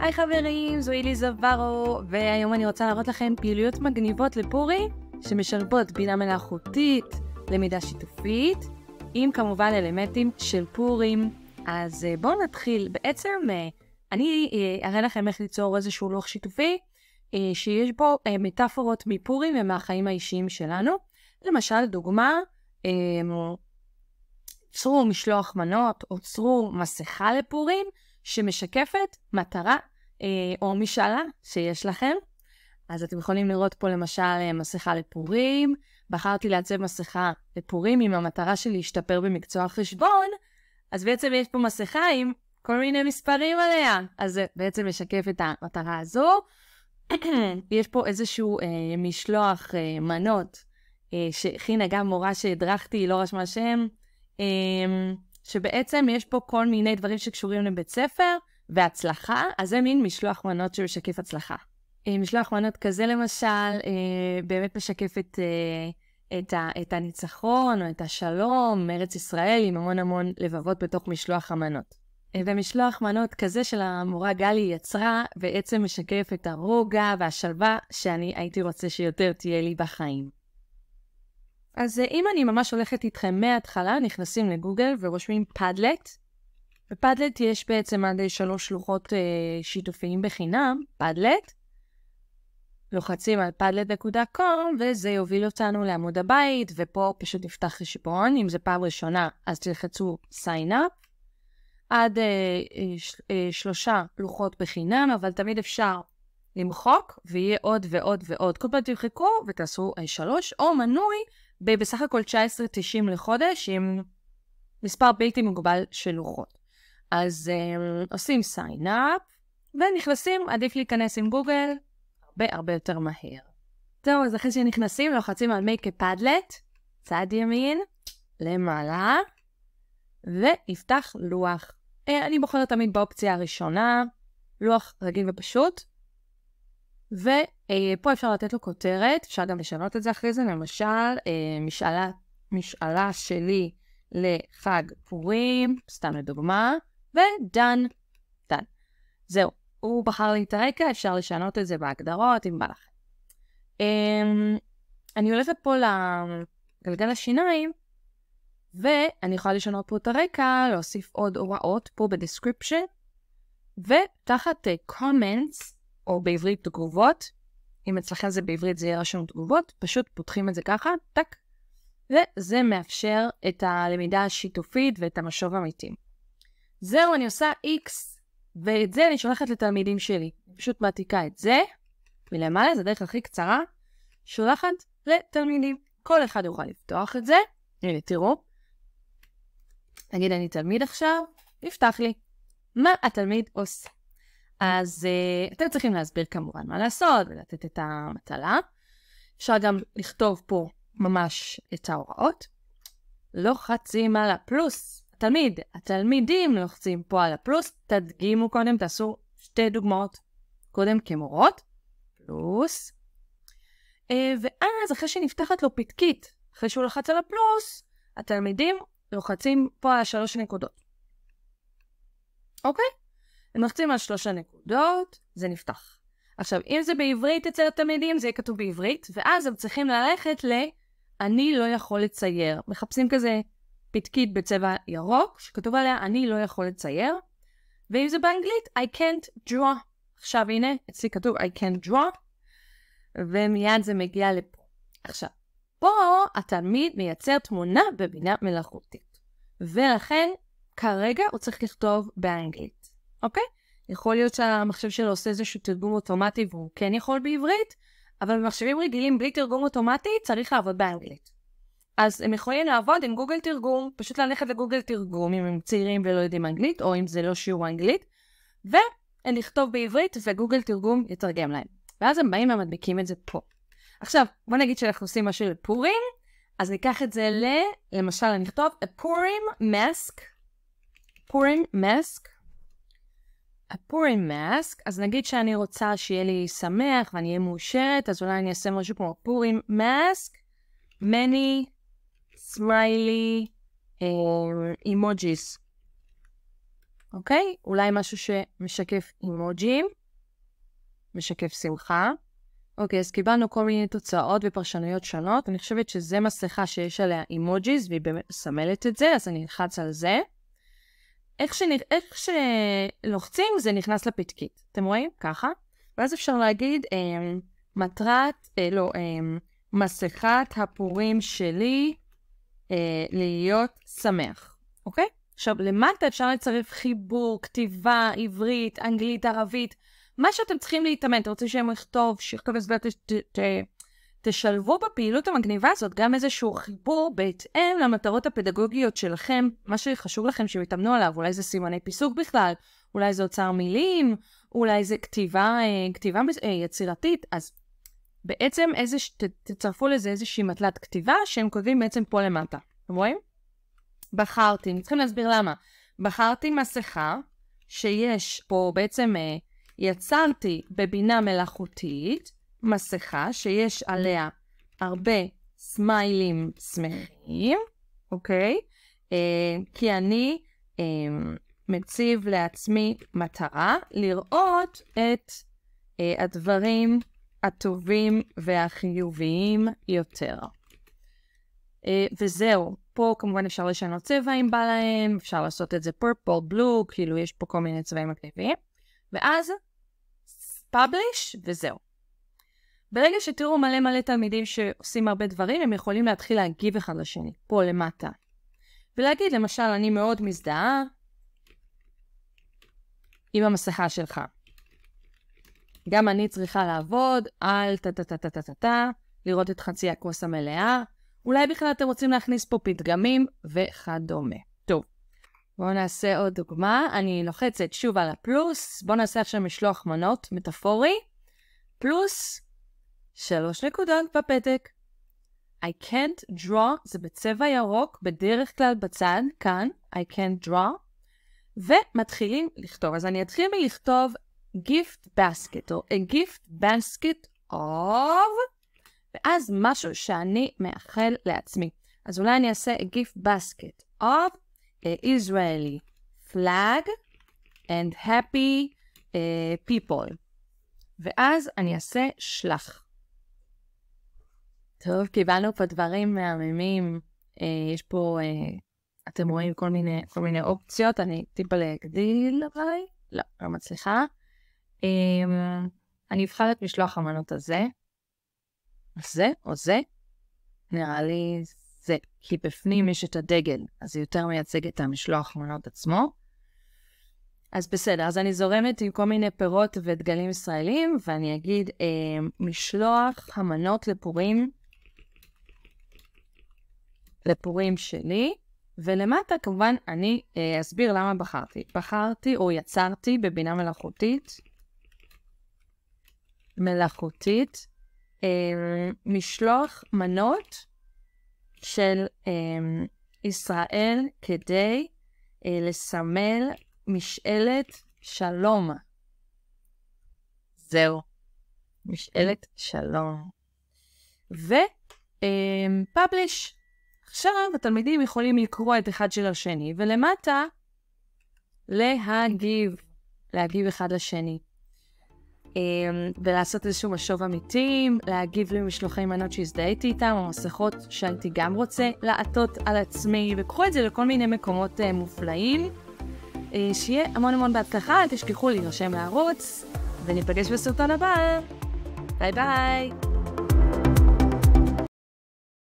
היי חברים, זו אילי זווארו, והיום אני רוצה להראות לכם פעילויות מגניבות לפורי, שמשלבות בינה מלאכותית, למידה שיתופית, עם כמובן אלמנטים של פורים. אז אה, בואו נתחיל. בעצם אה, אני אה, אראה לכם איך ליצור איזשהו לוח שיתופי, שיש בו מטאפורות מפורים ומהחיים האישיים שלנו. למשל, דוגמה, צרו משלוח מנות או צרו מסכה לפורים שמשקפת מטרה אה, או משאלה שיש לכם. אז אתם יכולים לראות פה למשל אה, מסכה לפורים. בחרתי לעצב מסכה לפורים עם המטרה של להשתפר במקצוע החשבון, אז בעצם יש פה מסכה עם כל מיני מספרים עליה. אז זה בעצם משקף את המטרה הזו. יש פה איזשהו אה, משלוח אה, מנות אה, שהכינה גם מורה שהדרכתי, היא לא רשמה שם, אה, שבעצם יש פה כל מיני דברים שקשורים לבית ספר, והצלחה, אז זה מין משלוח מנות שמשקף הצלחה. אה, משלוח מנות כזה למשל, אה, באמת משקף את, אה, את, ה, את הניצחון או את השלום, ארץ ישראל עם המון המון לבבות בתוך משלוח המנות. ומשלוח מנות כזה של המורה גלי יצרה, בעצם משקף את הרוגע והשלווה שאני הייתי רוצה שיותר תהיה לי בחיים. אז אם אני ממש הולכת איתכם מההתחלה, נכנסים לגוגל ורושמים פדלט, בפדלט יש בעצם עד שלוש לוחות אה, שיתופיים בחינם, פדלט. לוחצים על padlet.com וזה יוביל אותנו לעמוד הבית, ופה פשוט נפתח חשבון. אם זה פעם ראשונה, אז תלחצו sign up. עד אה, אה, אה, שלושה לוחות בחינם, אבל תמיד אפשר למחוק, ויהיה עוד ועוד ועוד. כל פעם תמחקו ותעשו אה, שלוש, או מנוי בסך הכל 19.90 לחודש, עם מספר בלתי מוגבל של לוחות. אז um, עושים sign up ונכנסים, עדיף להיכנס עם גוגל הרבה הרבה יותר מהר. טוב, אז אחרי שנכנסים לוחצים על make a padlet, צד ימין, למעלה, ויפתח לוח. אה, אני בוחרת תמיד באופציה הראשונה, לוח רגיל ופשוט, ופה אה, אפשר לתת לו כותרת, אפשר גם לשנות את זה אחרי זה, למשל, אה, משאלה, משאלה שלי לחג פורים, סתם לדוגמה, ודן. דן. זהו, הוא בחר לי את הרקע, אפשר לשנות את זה בהגדרות, אם בא לך. אמ, אני הולכת פה לגלגל השיניים, ואני יכולה לשנות פה את הרקע, להוסיף עוד הוראות פה בדיסקריפשן, ותחת אה, comments, או בעברית תגובות, אם אצלכם זה בעברית זה יהיה רשום תגובות, פשוט פותחים את זה ככה, טק, וזה מאפשר את הלמידה השיתופית ואת המשוב המתאים. זהו, אני עושה X, ואת זה אני שולחת לתלמידים שלי. פשוט מעתיקה את זה מלמעלה, זו הדרך הכי קצרה, שולחת לתלמידים. כל אחד יוכל לפתוח את זה. הנה, תראו. נגיד אני תלמיד עכשיו, יפתח לי. מה התלמיד עושה? אז uh, אתם צריכים להסביר כמובן מה לעשות ולתת את המטלה. אפשר גם לכתוב פה ממש את ההוראות. לוחצים על הפלוס התלמיד, התלמידים לוחצים פה על הפלוס, תדגימו קודם, תעשו שתי דוגמאות. קודם כמורות, פלוס, אה, ואז אחרי שנפתחת לו פתקית, אחרי שהוא לחץ על הפלוס, התלמידים לוחצים פה על שלוש נקודות. אוקיי? הם לוחצים על שלוש הנקודות, זה נפתח. עכשיו, אם זה בעברית אצל התלמידים, זה יהיה כתוב בעברית, ואז הם צריכים ללכת ל... אני לא יכול לצייר. מחפשים כזה פתקית בצבע ירוק, שכתוב עליה אני לא יכול לצייר, ואם זה באנגלית I can't draw. עכשיו הנה, אצלי כתוב I can't draw, ומיד זה מגיע לפה. עכשיו, פה התלמיד מייצר תמונה בבינה מלאכותית, ולכן כרגע הוא צריך לכתוב באנגלית, אוקיי? יכול להיות שהמחשב שלו עושה איזשהו תרגום אוטומטי והוא כן יכול בעברית, אבל במחשבים רגילים בלי תרגום אוטומטי צריך לעבוד באנגלית. אז הם יכולים לעבוד עם גוגל תרגום, פשוט ללכת לגוגל תרגום, אם הם צעירים ולא יודעים אנגלית, או אם זה לא שיעור אנגלית, ולכתוב בעברית וגוגל תרגום יתרגם להם. ואז הם באים ומדביקים את זה פה. עכשיו, בוא נגיד שאנחנו עושים משהו לפורים, אז ניקח את זה ל... למשל, אני אכתוב a פורים mask, פורים mask, a פורים mask, אז נגיד שאני רוצה שיהיה לי שמח ואני אהיה מאושרת, אז אולי אני אעשה משהו כמו פורים mask, many סמיילי, אימוג'יס. אה, אוקיי? אולי משהו שמשקף אימוג'ים, משקף שמחה. אוקיי, אז קיבלנו כל מיני תוצאות ופרשנויות שונות. אני חושבת שזה מסכה שיש עליה אימוג'יס, והיא באמת מסמלת את זה, אז אני אלחץ על זה. איך, שנ... איך שלוחצים זה נכנס לפתקית, אתם רואים? ככה. ואז אפשר להגיד אה, מטרת, אה, לא, אה, מסכת הפורים שלי אה, להיות שמח, אוקיי? עכשיו, למטה אפשר לצרף חיבור, כתיבה, עברית, אנגלית, ערבית, מה שאתם צריכים להתאמן. אתם רוצים שהם יכתוב שיכתוב הסבר, ת, ת, ת, תשלבו בפעילות המגניבה הזאת גם איזשהו חיבור בהתאם למטרות הפדגוגיות שלכם, מה שחשוב לכם שהם יתאמנו עליו, אולי זה סימני פיסוק בכלל, אולי זה אוצר מילים, אולי זה כתיבה, אה, כתיבה אה, יצירתית, אז בעצם איזה, תצרפו לזה איזושהי מטלת כתיבה שהם כותבים בעצם פה למטה. אתם רואים? בחרתי, אני צריכים להסביר למה. בחרתי מסכה שיש פה בעצם, אה, יצרתי בבינה מלאכותית מסכה שיש עליה הרבה סמיילים שמחים, אוקיי? אה, כי אני אה, מציב לעצמי מטרה לראות את אה, הדברים הטובים והחיוביים יותר. אה, וזהו, פה כמובן אפשר לשנות צבע אם בא להם, אפשר לעשות את זה פורפול, בלו, כאילו יש פה כל מיני צבעים מגניבים, ואז פאבליש וזהו. ברגע שתראו מלא מלא תלמידים שעושים הרבה דברים, הם יכולים להתחיל להגיב אחד לשני, פה למטה. ולהגיד, למשל, אני מאוד מזדהה עם המסכה שלך. גם אני צריכה לעבוד על טה-טה-טה-טה-טה, טה לראות את חצי הכוס המלאה, אולי בכלל אתם רוצים להכניס פה פתגמים וכדומה. טוב, בואו נעשה עוד דוגמה. אני לוחצת שוב על הפלוס, בואו נעשה עכשיו משלוח מנות מטאפורי. פלוס שלוש נקודות בפתק. I can't draw, זה בצבע ירוק, בדרך כלל בצד, כאן, I can't draw, ומתחילים לכתוב. אז אני אתחיל מלכתוב gift basket, או a gift basket of, ואז משהו שאני מאחל לעצמי. אז אולי אני אעשה a gift basket of a Israeli flag and happy uh, people. ואז אני אעשה שלח. טוב, קיבלנו פה דברים מהממים. Uh, יש פה, uh, אתם רואים כל מיני, כל מיני אופציות, אני טיפה להגדיל אולי? לא, לא מצליחה. אמ, אני אבחר את משלוח המנות הזה, זה או זה, נראה לי זה, כי בפנים יש את הדגל, אז זה יותר מייצג את המשלוח מנות עצמו. אז בסדר, אז אני זורמת עם כל מיני פירות ודגלים ישראלים, ואני אגיד אה, משלוח המנות לפורים, לפורים שלי, ולמטה כמובן אני אה, אסביר למה בחרתי. בחרתי או יצרתי בבינה מלאכותית מלאכותית אמ, משלוח מנות של אמ, ישראל כדי אה, לסמל משאלת שלום. זהו. משאלת אוקיי. שלום. ו-publish. אמ, עכשיו התלמידים יכולים לקרוא את אחד של השני, ולמטה להגיב, להגיב אחד לשני. אמ, ולעשות איזשהו משוב אמיתי, להגיב למשלוחי מנות שהזדהיתי איתם, או מסכות שהייתי גם רוצה לעטות על עצמי, וקחו את זה לכל מיני מקומות אה, מופלאים. אה, שיהיה המון המון בהצלחה, אל תשכחו להירשם לערוץ, וניפגש בסרטון הבא. ביי ביי!